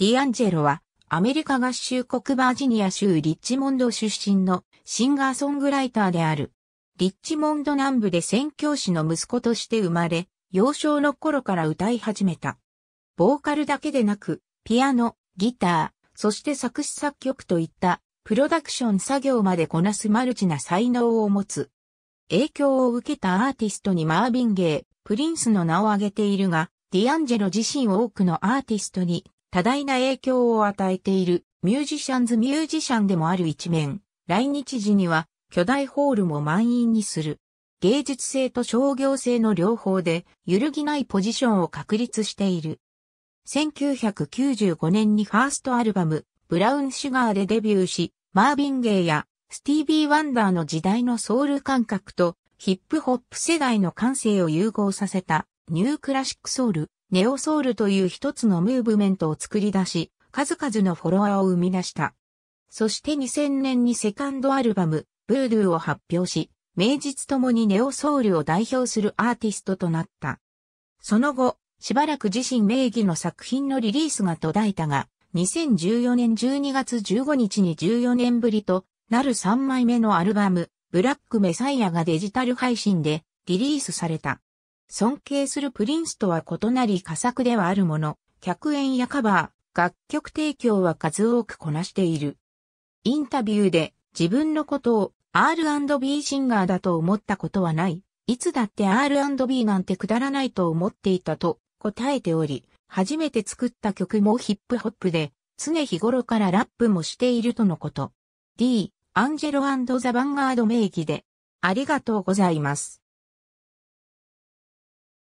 ディアンジェロは、アメリカ合衆国バージニア州リッチモンド出身のシンガーソングライターである。リッチモンド南部で宣教師の息子として生まれ、幼少の頃から歌い始めた。ボーカルだけでなく、ピアノ、ギター、そして作詞作曲といったプロダクション作業までこなすマルチな才能を持つ。影響を受けたアーティストにマービンゲイ、プリンスの名を挙げているが、ディアンジェロ自身多くのアーティストに多大な影響を与えているミュージシャンズミュージシャンでもある一面、来日時には巨大ホールも満員にする。芸術性と商業性の両方で揺るぎないポジションを確立している。1995年にファーストアルバム、ブラウンシュガーでデビューし、マービン・ゲイやスティービー・ワンダーの時代のソウル感覚とヒップホップ世代の感性を融合させたニュークラシックソウルネオソウルという一つのムーブメントを作り出し、数々のフォロワーを生み出した。そして2000年にセカンドアルバム、ブードゥーを発表し、名実ともにネオソウルを代表するアーティストとなった。その後、しばらく自身名義の作品のリリースが途絶えたが、2014年12月15日に14年ぶりとなる3枚目のアルバム、ブラックメサイアがデジタル配信でリリースされた。尊敬するプリンスとは異なり佳作ではあるもの、客演やカバー、楽曲提供は数多くこなしている。インタビューで自分のことを R&B シンガーだと思ったことはない。いつだって R&B なんてくだらないと思っていたと答えており、初めて作った曲もヒップホップで、常日頃からラップもしているとのこと。D、アンジェロザ・ヴァンガード名義で、ありがとうございます。